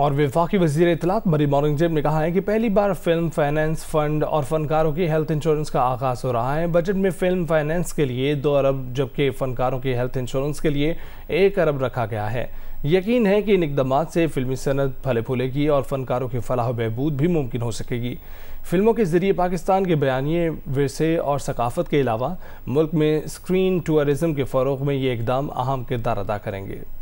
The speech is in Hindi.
और विफाकी वजीर इतलात मरी औरंगजेब ने कहा है कि पहली बार फिल्म फाइनेंस फंड और फनकारों की हेल्थ इंश्योरेंस का आगाज़ हो रहा है बजट में फिल्म फाइनेंस के लिए दो अरब जबकि फ़नकारों की हेल्थ इंश्योरेंस के लिए एक अरब रखा गया है यकीन है कि इन इकदाम से फिल्मी सनत फले फूलेगी और फ़नकारों की फलाह बहबूद भी मुमकिन हो सकेगी फिल्मों के ज़रिए पाकिस्तान के बयानी वरसे और सकाफ़त के अलावा मुल्क में स्क्रीन टूरिज़म के फ़रोग में ये इकदाम अहम किरदार अदा करेंगे